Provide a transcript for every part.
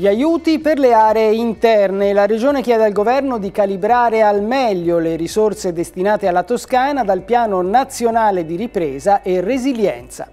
Gli aiuti per le aree interne. La Regione chiede al Governo di calibrare al meglio le risorse destinate alla Toscana dal Piano Nazionale di Ripresa e Resilienza.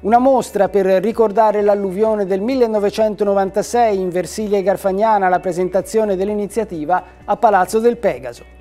Una mostra per ricordare l'alluvione del 1996 in Versilia e Garfagnana, la presentazione dell'iniziativa a Palazzo del Pegaso.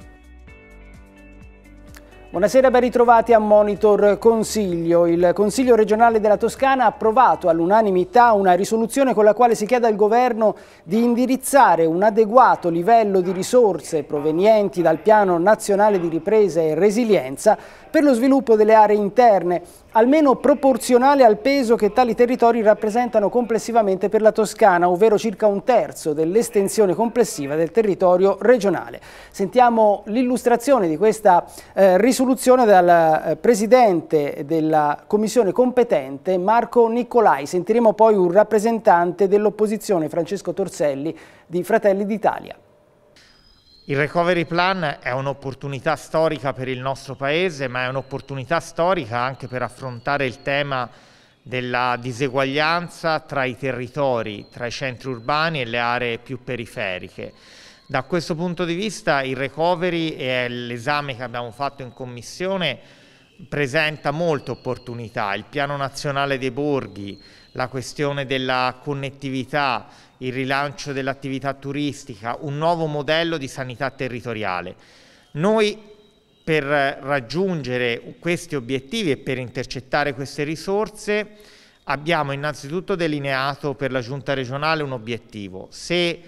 Buonasera, ben ritrovati a Monitor Consiglio. Il Consiglio regionale della Toscana ha approvato all'unanimità una risoluzione con la quale si chiede al Governo di indirizzare un adeguato livello di risorse provenienti dal Piano Nazionale di Ripresa e Resilienza per lo sviluppo delle aree interne, almeno proporzionale al peso che tali territori rappresentano complessivamente per la Toscana, ovvero circa un terzo dell'estensione complessiva del territorio regionale. Sentiamo l'illustrazione di questa eh, risoluzione dal eh, Presidente della Commissione competente, Marco Nicolai. Sentiremo poi un rappresentante dell'opposizione, Francesco Torselli, di Fratelli d'Italia. Il recovery plan è un'opportunità storica per il nostro Paese, ma è un'opportunità storica anche per affrontare il tema della diseguaglianza tra i territori, tra i centri urbani e le aree più periferiche. Da questo punto di vista il recovery e l'esame che abbiamo fatto in Commissione presenta molte opportunità. Il piano nazionale dei borghi, la questione della connettività, il rilancio dell'attività turistica, un nuovo modello di sanità territoriale. Noi per raggiungere questi obiettivi e per intercettare queste risorse abbiamo innanzitutto delineato per la giunta regionale un obiettivo. Se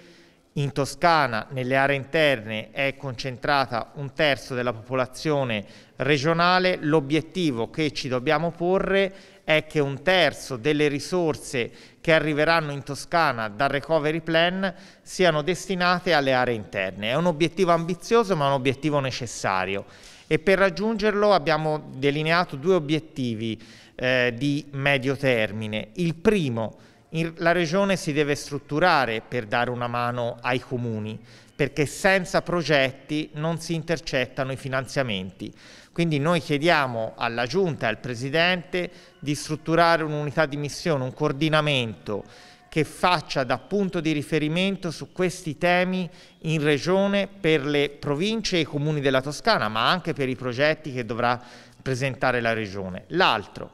in Toscana, nelle aree interne, è concentrata un terzo della popolazione regionale, l'obiettivo che ci dobbiamo porre è che un terzo delle risorse che arriveranno in Toscana dal recovery plan siano destinate alle aree interne. È un obiettivo ambizioso ma un obiettivo necessario e per raggiungerlo abbiamo delineato due obiettivi eh, di medio termine. Il primo, in, la regione si deve strutturare per dare una mano ai comuni, perché senza progetti non si intercettano i finanziamenti. Quindi noi chiediamo alla Giunta e al Presidente di strutturare un'unità di missione, un coordinamento che faccia da punto di riferimento su questi temi in regione per le province e i comuni della Toscana, ma anche per i progetti che dovrà presentare la regione. L'altro,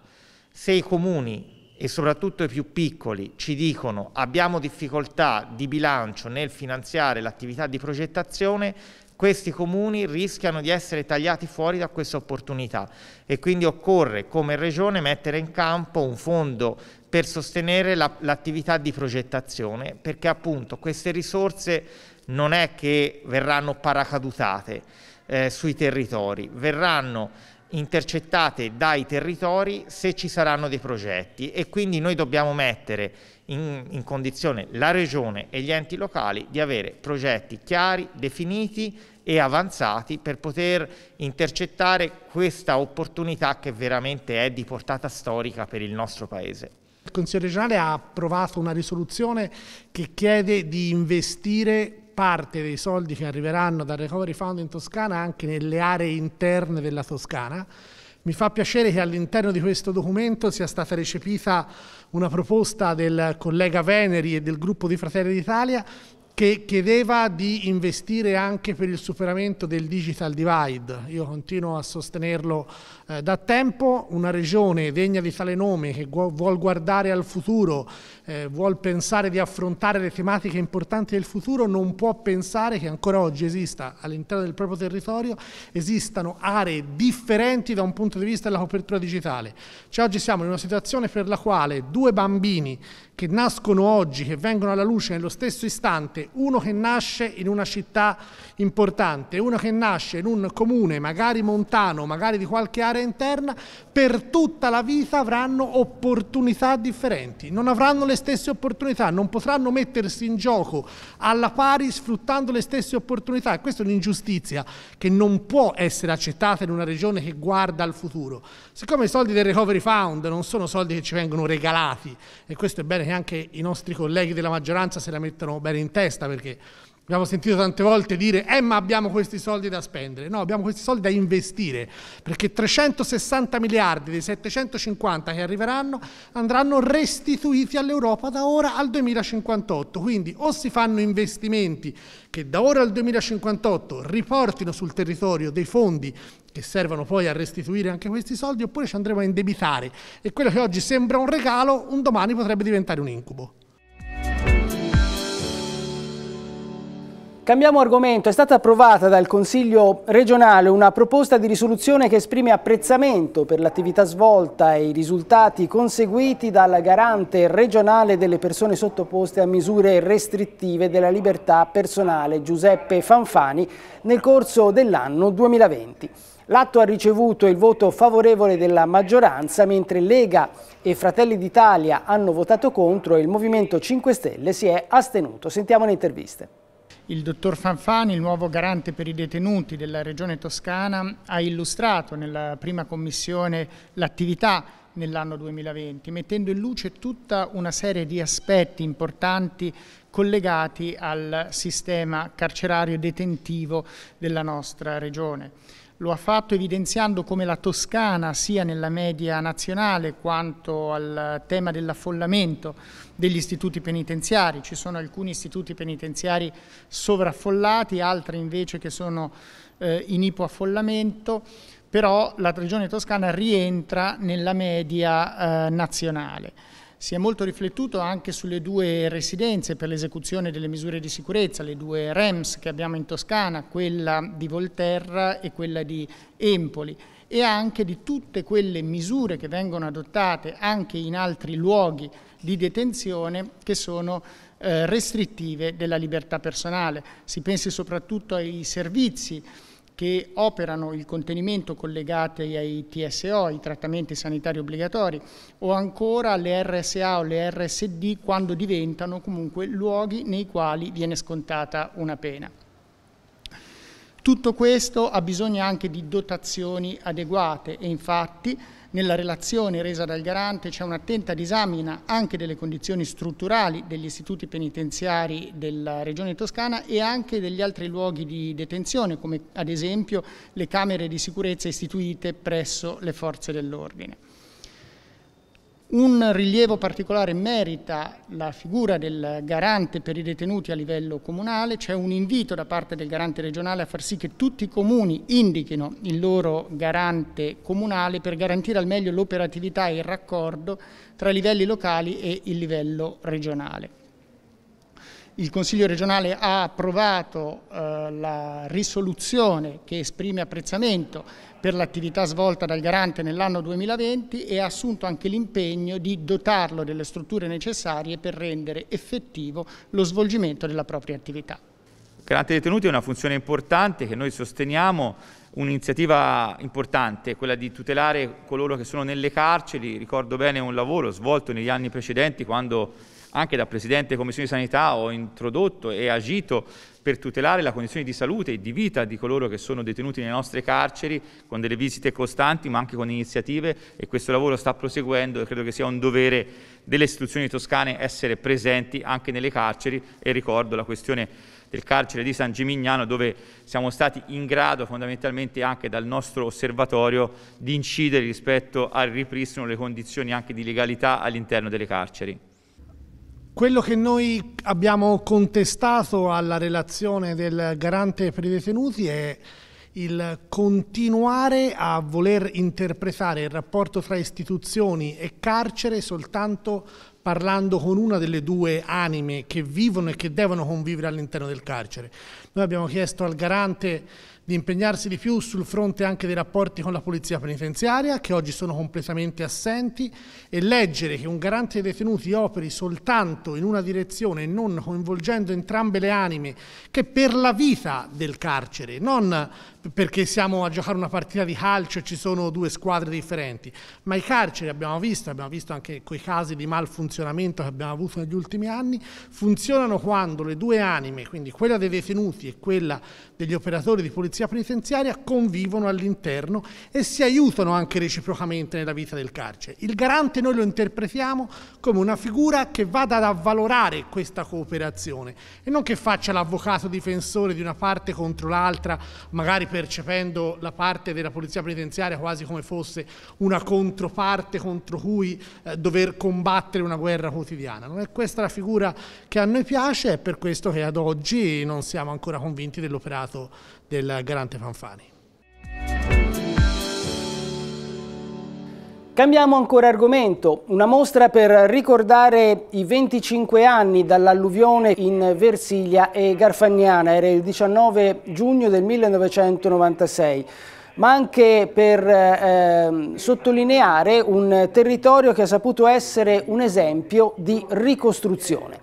se i comuni e soprattutto i più piccoli ci dicono abbiamo difficoltà di bilancio nel finanziare l'attività di progettazione, questi comuni rischiano di essere tagliati fuori da questa opportunità e quindi occorre come regione mettere in campo un fondo per sostenere l'attività di progettazione perché appunto queste risorse non è che verranno paracadutate eh, sui territori, verranno intercettate dai territori se ci saranno dei progetti e quindi noi dobbiamo mettere in, in condizione la Regione e gli enti locali di avere progetti chiari, definiti e avanzati per poter intercettare questa opportunità che veramente è di portata storica per il nostro Paese. Il Consiglio regionale ha approvato una risoluzione che chiede di investire parte dei soldi che arriveranno dal Recovery Fund in Toscana anche nelle aree interne della Toscana mi fa piacere che all'interno di questo documento sia stata recepita una proposta del collega Veneri e del gruppo di Fratelli d'Italia che chiedeva di investire anche per il superamento del digital divide. Io continuo a sostenerlo eh, da tempo, una regione degna di tale nome che vuole guardare al futuro, eh, vuole pensare di affrontare le tematiche importanti del futuro, non può pensare che ancora oggi esista all'interno del proprio territorio, esistano aree differenti da un punto di vista della copertura digitale. Cioè oggi siamo in una situazione per la quale due bambini che nascono oggi, che vengono alla luce nello stesso istante, uno che nasce in una città importante, uno che nasce in un comune magari montano, magari di qualche area interna, per tutta la vita avranno opportunità differenti, non avranno le stesse opportunità, non potranno mettersi in gioco alla pari sfruttando le stesse opportunità e questa è un'ingiustizia che non può essere accettata in una regione che guarda al futuro. Siccome i soldi del Recovery Fund non sono soldi che ci vengono regalati e questo è bene che anche i nostri colleghi della maggioranza se la mettano bene in testa, testa perché abbiamo sentito tante volte dire eh ma abbiamo questi soldi da spendere. No, abbiamo questi soldi da investire perché 360 miliardi dei 750 che arriveranno andranno restituiti all'Europa da ora al 2058. Quindi o si fanno investimenti che da ora al 2058 riportino sul territorio dei fondi che servono poi a restituire anche questi soldi, oppure ci andremo a indebitare e quello che oggi sembra un regalo, un domani potrebbe diventare un incubo. Cambiamo argomento. È stata approvata dal Consiglio regionale una proposta di risoluzione che esprime apprezzamento per l'attività svolta e i risultati conseguiti dalla garante regionale delle persone sottoposte a misure restrittive della libertà personale Giuseppe Fanfani nel corso dell'anno 2020. L'atto ha ricevuto il voto favorevole della maggioranza, mentre Lega e Fratelli d'Italia hanno votato contro e il Movimento 5 Stelle si è astenuto. Sentiamo le interviste. Il dottor Fanfani, il nuovo garante per i detenuti della Regione Toscana, ha illustrato nella prima commissione l'attività nell'anno 2020, mettendo in luce tutta una serie di aspetti importanti collegati al sistema carcerario detentivo della nostra Regione. Lo ha fatto evidenziando come la Toscana, sia nella media nazionale quanto al tema dell'affollamento degli istituti penitenziari, ci sono alcuni istituti penitenziari sovraffollati, altri invece che sono eh, in ipoaffollamento, però la regione toscana rientra nella media eh, nazionale. Si è molto riflettuto anche sulle due residenze per l'esecuzione delle misure di sicurezza, le due REMS che abbiamo in Toscana, quella di Volterra e quella di Empoli e anche di tutte quelle misure che vengono adottate anche in altri luoghi di detenzione che sono eh, restrittive della libertà personale. Si pensi soprattutto ai servizi che operano il contenimento collegate ai TSO, i trattamenti sanitari obbligatori, o ancora le RSA o le RSD quando diventano comunque luoghi nei quali viene scontata una pena. Tutto questo ha bisogno anche di dotazioni adeguate e infatti nella relazione resa dal garante c'è un'attenta disamina anche delle condizioni strutturali degli istituti penitenziari della Regione Toscana e anche degli altri luoghi di detenzione come ad esempio le camere di sicurezza istituite presso le forze dell'ordine. Un rilievo particolare merita la figura del garante per i detenuti a livello comunale, c'è un invito da parte del garante regionale a far sì che tutti i comuni indichino il loro garante comunale per garantire al meglio l'operatività e il raccordo tra i livelli locali e il livello regionale. Il Consiglio regionale ha approvato eh, la risoluzione che esprime apprezzamento per l'attività svolta dal Garante nell'anno 2020 e ha assunto anche l'impegno di dotarlo delle strutture necessarie per rendere effettivo lo svolgimento della propria attività. Garante detenuti è una funzione importante che noi sosteniamo, un'iniziativa importante, quella di tutelare coloro che sono nelle carceri, ricordo bene un lavoro svolto negli anni precedenti quando anche da Presidente della Commissione Sanità ho introdotto e agito per tutelare la condizione di salute e di vita di coloro che sono detenuti nelle nostre carceri con delle visite costanti ma anche con iniziative e questo lavoro sta proseguendo e credo che sia un dovere delle istituzioni toscane essere presenti anche nelle carceri e ricordo la questione del carcere di San Gimignano dove siamo stati in grado fondamentalmente anche dal nostro osservatorio di incidere rispetto al ripristino delle condizioni anche di legalità all'interno delle carceri. Quello che noi abbiamo contestato alla relazione del garante per i detenuti è il continuare a voler interpretare il rapporto tra istituzioni e carcere soltanto parlando con una delle due anime che vivono e che devono convivere all'interno del carcere. Noi abbiamo chiesto al garante di impegnarsi di più sul fronte anche dei rapporti con la polizia penitenziaria, che oggi sono completamente assenti, e leggere che un garante dei detenuti operi soltanto in una direzione e non coinvolgendo entrambe le anime, che per la vita del carcere, non perché siamo a giocare una partita di calcio e ci sono due squadre differenti, ma i carceri abbiamo visto, abbiamo visto anche quei casi di malfunzionamento che abbiamo avuto negli ultimi anni, funzionano quando le due anime, quindi quella dei detenuti e quella degli operatori di polizia penitenziaria convivono all'interno e si aiutano anche reciprocamente nella vita del carcere. Il garante noi lo interpretiamo come una figura che vada ad avvalorare questa cooperazione e non che faccia l'avvocato difensore di una parte contro l'altra, magari percependo la parte della polizia penitenziaria quasi come fosse una controparte contro cui eh, dover combattere una guerra quotidiana. Non è questa la figura che a noi piace, è per questo che ad oggi non siamo ancora convinti dell'operato mandato del garante Fanfani. Cambiamo ancora argomento, una mostra per ricordare i 25 anni dall'alluvione in Versilia e Garfagnana, era il 19 giugno del 1996 ma anche per eh, sottolineare un territorio che ha saputo essere un esempio di ricostruzione.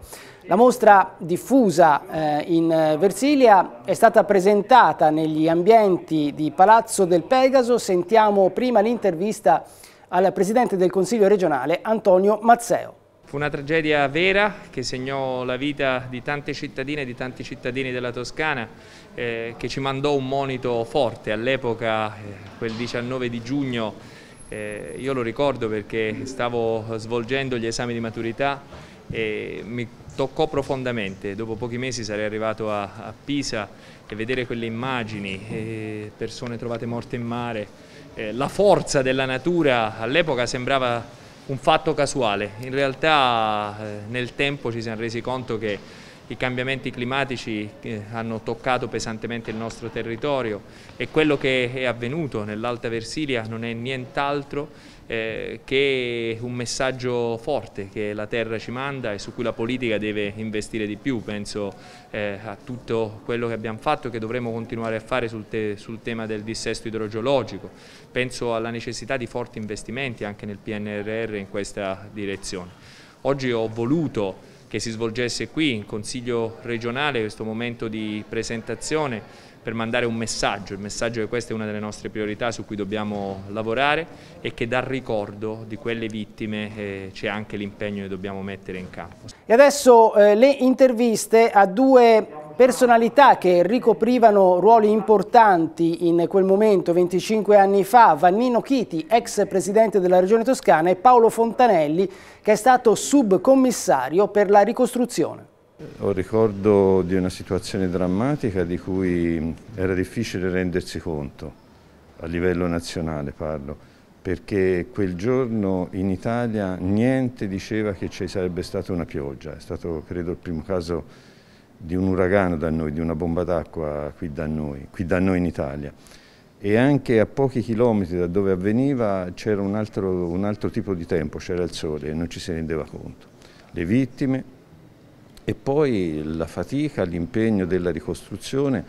La mostra diffusa eh, in eh, Versilia è stata presentata negli ambienti di Palazzo del Pegaso. Sentiamo prima l'intervista al Presidente del Consiglio regionale Antonio Mazzeo. Fu una tragedia vera che segnò la vita di tante cittadine e di tanti cittadini della Toscana eh, che ci mandò un monito forte all'epoca, eh, quel 19 di giugno, eh, io lo ricordo perché stavo svolgendo gli esami di maturità e mi toccò profondamente. Dopo pochi mesi sarei arrivato a, a Pisa e vedere quelle immagini, eh, persone trovate morte in mare, eh, la forza della natura all'epoca sembrava un fatto casuale. In realtà eh, nel tempo ci siamo resi conto che i cambiamenti climatici eh, hanno toccato pesantemente il nostro territorio e quello che è avvenuto nell'Alta Versilia non è nient'altro eh, che è un messaggio forte che la terra ci manda e su cui la politica deve investire di più, penso eh, a tutto quello che abbiamo fatto e che dovremo continuare a fare sul, te sul tema del dissesto idrogeologico, penso alla necessità di forti investimenti anche nel PNRR in questa direzione. Oggi ho voluto che si svolgesse qui in Consiglio regionale questo momento di presentazione per mandare un messaggio, il messaggio che questa è una delle nostre priorità su cui dobbiamo lavorare e che dal ricordo di quelle vittime eh, c'è anche l'impegno che dobbiamo mettere in campo. E adesso eh, le interviste a due personalità che ricoprivano ruoli importanti in quel momento, 25 anni fa, Vannino Chiti, ex presidente della Regione Toscana e Paolo Fontanelli, che è stato subcommissario per la ricostruzione. Ho ricordo di una situazione drammatica di cui era difficile rendersi conto, a livello nazionale parlo, perché quel giorno in Italia niente diceva che ci sarebbe stata una pioggia, è stato credo il primo caso di un uragano da noi, di una bomba d'acqua qui da noi, qui da noi in Italia. E anche a pochi chilometri da dove avveniva c'era un un altro tipo di tempo, c'era il sole e non ci si rendeva conto. Le vittime, e poi la fatica, l'impegno della ricostruzione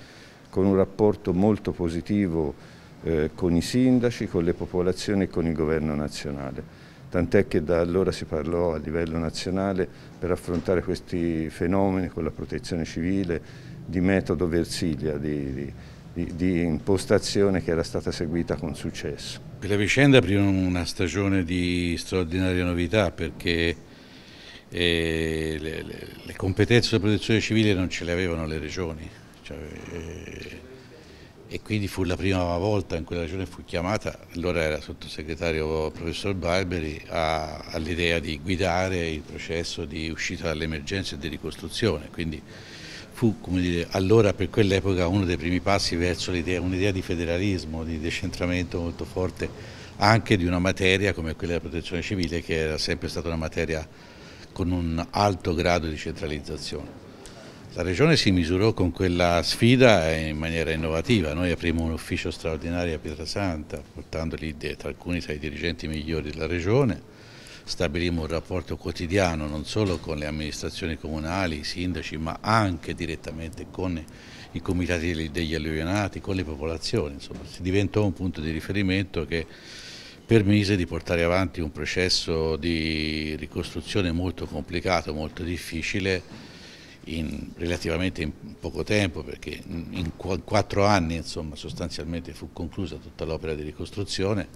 con un rapporto molto positivo eh, con i sindaci, con le popolazioni e con il governo nazionale. Tant'è che da allora si parlò a livello nazionale per affrontare questi fenomeni con la protezione civile di metodo Versilia, di, di di, impostazione che era stata seguita con successo. Per la vicenda prima una stagione di straordinaria novità perché e le, le, le competenze della protezione civile non ce le avevano le regioni. Cioè, e, e quindi fu la prima volta in quella regione fu chiamata, allora era sottosegretario professor Barberi, all'idea di guidare il processo di uscita dall'emergenza e di ricostruzione, quindi fu dire, allora per quell'epoca uno dei primi passi verso un'idea di federalismo, di decentramento molto forte anche di una materia come quella della protezione civile che era sempre stata una materia con un alto grado di centralizzazione. La Regione si misurò con quella sfida in maniera innovativa, noi aprimo un ufficio straordinario a Pietrasanta, portando lì dietro alcuni tra i dirigenti migliori della Regione, stabilimmo un rapporto quotidiano non solo con le amministrazioni comunali, i sindaci, ma anche direttamente con i comitati degli alluvionati, con le popolazioni, insomma si diventò un punto di riferimento che permise di portare avanti un processo di ricostruzione molto complicato, molto difficile in relativamente in poco tempo perché in quattro anni insomma, sostanzialmente fu conclusa tutta l'opera di ricostruzione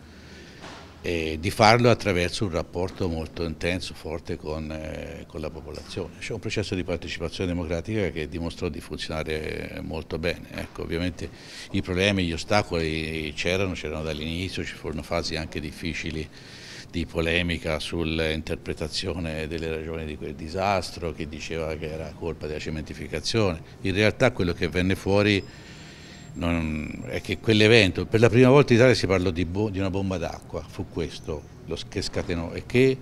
e di farlo attraverso un rapporto molto intenso, forte con, eh, con la popolazione. C'è un processo di partecipazione democratica che dimostrò di funzionare molto bene. Ecco, ovviamente i problemi, gli ostacoli c'erano, c'erano dall'inizio, ci furono fasi anche difficili di polemica sull'interpretazione delle ragioni di quel disastro, che diceva che era colpa della cementificazione. In realtà quello che venne fuori non, è che quell'evento, per la prima volta in Italia si parlò di, bo di una bomba d'acqua, fu questo lo, che scatenò e che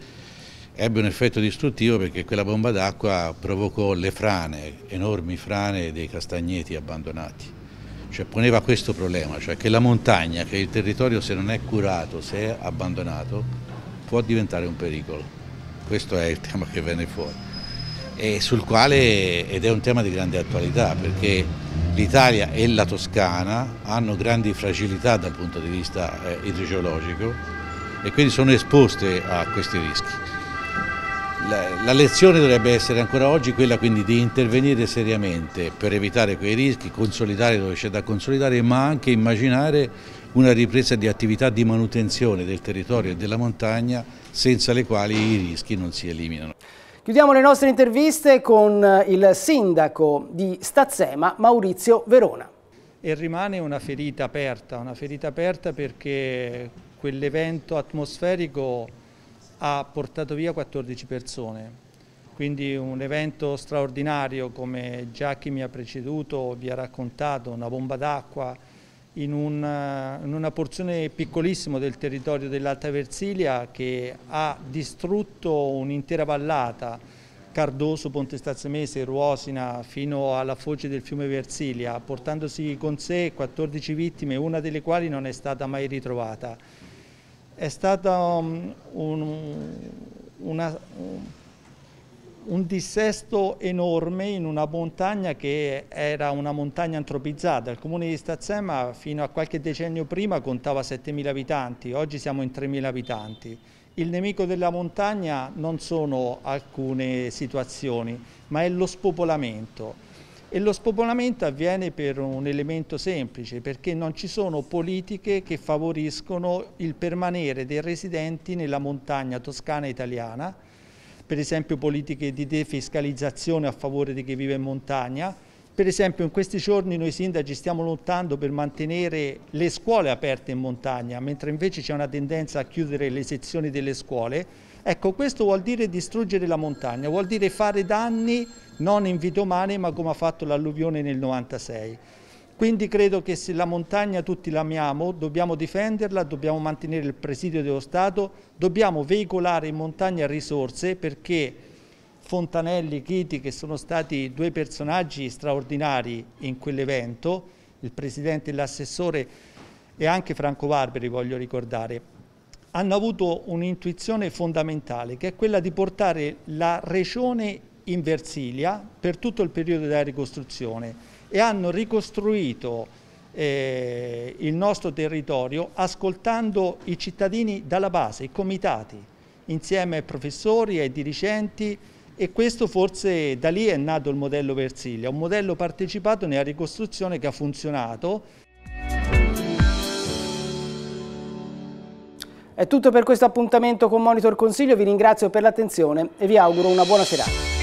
ebbe un effetto distruttivo perché quella bomba d'acqua provocò le frane, enormi frane dei castagneti abbandonati. Cioè poneva questo problema, cioè che la montagna, che il territorio se non è curato, se è abbandonato, può diventare un pericolo. Questo è il tema che venne fuori. ed è un tema di grande attualità perché l'Italia e la Toscana hanno grandi fragilità dal punto di vista eh, idrogeologico e quindi sono esposte a questi rischi. La, la lezione dovrebbe essere ancora oggi quella quindi di intervenire seriamente per evitare quei rischi, consolidare dove c'è da consolidare, ma anche immaginare una ripresa di attività di manutenzione del territorio e della montagna senza le quali i rischi non si eliminano. Chiudiamo le nostre interviste con eh, il sindaco di Stazzema, Maurizio Verona. E rimane una ferita aperta, una ferita aperta perché quell'evento atmosferico ha portato via 14 persone, quindi un evento straordinario come già chi mi ha preceduto vi ha raccontato, una bomba d'acqua, in una, in una porzione piccolissima del territorio dell'Alta Versilia che ha distrutto un'intera vallata, Cardoso, Ponte Stazzemese, Ruosina, fino alla foce del fiume Versilia, portandosi con sé 14 vittime, una delle quali non è stata mai ritrovata. È stata um, un, una... Um, un dissesto enorme in una montagna che era una montagna antropizzata. Il comune di Stazzema fino a qualche decennio prima contava 7.000 abitanti, oggi siamo in 3.000 abitanti. Il nemico della montagna non sono alcune situazioni, ma è lo spopolamento. E lo spopolamento avviene per un elemento semplice, perché non ci sono politiche che favoriscono il permanere dei residenti nella montagna toscana italiana, per esempio politiche di defiscalizzazione a favore di chi vive in montagna. Per esempio in questi giorni noi sindaci stiamo lottando per mantenere le scuole aperte in montagna, mentre invece c'è una tendenza a chiudere le sezioni delle scuole. Ecco, questo vuol dire distruggere la montagna, vuol dire fare danni non in vita umana, ma come ha fatto l'alluvione nel 96. Quindi credo che se la montagna tutti l'amiamo, dobbiamo difenderla, dobbiamo mantenere il presidio dello Stato, dobbiamo veicolare in montagna risorse perché Fontanelli Chiti, che sono stati due personaggi straordinari in quell'evento, il presidente e l'assessore e anche Franco Barberi voglio ricordare, hanno avuto un'intuizione fondamentale che è quella di portare la regione in Versilia per tutto il periodo della ricostruzione e hanno ricostruito eh, il nostro territorio ascoltando i cittadini dalla base, i comitati, insieme ai professori, ai dirigenti e questo forse da lì è nato il modello Versilia, un modello partecipato nella ricostruzione che ha funzionato. È tutto per questo appuntamento con Monitor Consiglio, vi ringrazio per l'attenzione e vi auguro una buona serata.